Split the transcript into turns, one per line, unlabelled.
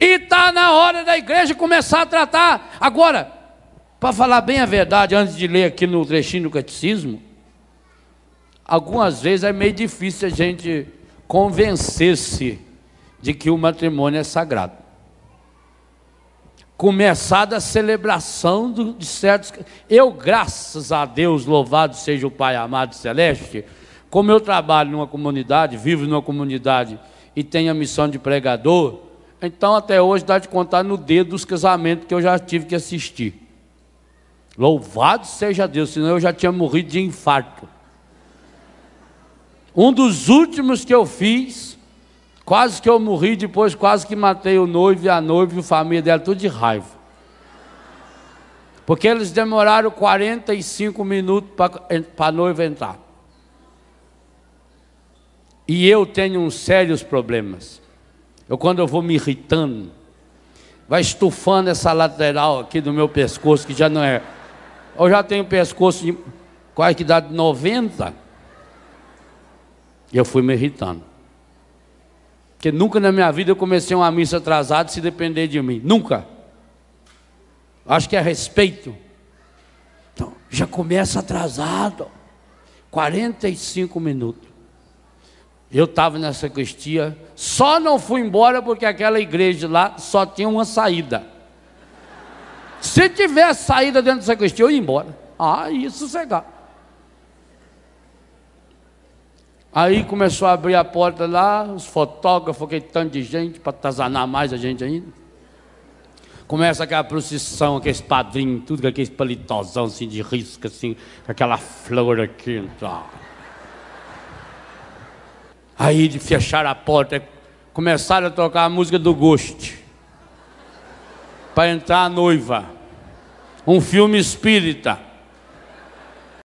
E está na hora da igreja começar a tratar. Agora, para falar bem a verdade, antes de ler aqui no trechinho do catecismo, algumas vezes é meio difícil a gente convencer-se de que o matrimônio é sagrado. Começar da celebração de certos. Eu, graças a Deus, louvado seja o Pai amado celeste, como eu trabalho numa comunidade, vivo numa comunidade e tenho a missão de pregador então, até hoje, dá de contar no dedo dos casamentos que eu já tive que assistir. Louvado seja Deus, senão eu já tinha morrido de infarto. Um dos últimos que eu fiz, quase que eu morri, depois quase que matei o noivo e a noiva e a família dela, tudo de raiva. Porque eles demoraram 45 minutos para a noiva entrar. E eu tenho uns sérios problemas. Eu quando eu vou me irritando, vai estufando essa lateral aqui do meu pescoço, que já não é. Eu já tenho pescoço de quase que dá de 90. E eu fui me irritando. Porque nunca na minha vida eu comecei uma missa atrasada se depender de mim. Nunca. Acho que é respeito. Então, já começa atrasado. 45 minutos. Eu estava nessa sacristia, só não fui embora porque aquela igreja lá só tinha uma saída. Se tivesse saída dentro da sacristia, eu ia embora. Ah, ia sossegar. Aí começou a abrir a porta lá, os fotógrafos, aquele tanto de gente, para atazanar mais a gente ainda. Começa aquela procissão, aqueles padrinhos, tudo com aqueles palitosão assim de risco, assim, com aquela flor aqui. Tá. Aí de fechar a porta, começaram a tocar a música do Ghost. Para entrar a noiva. Um filme espírita.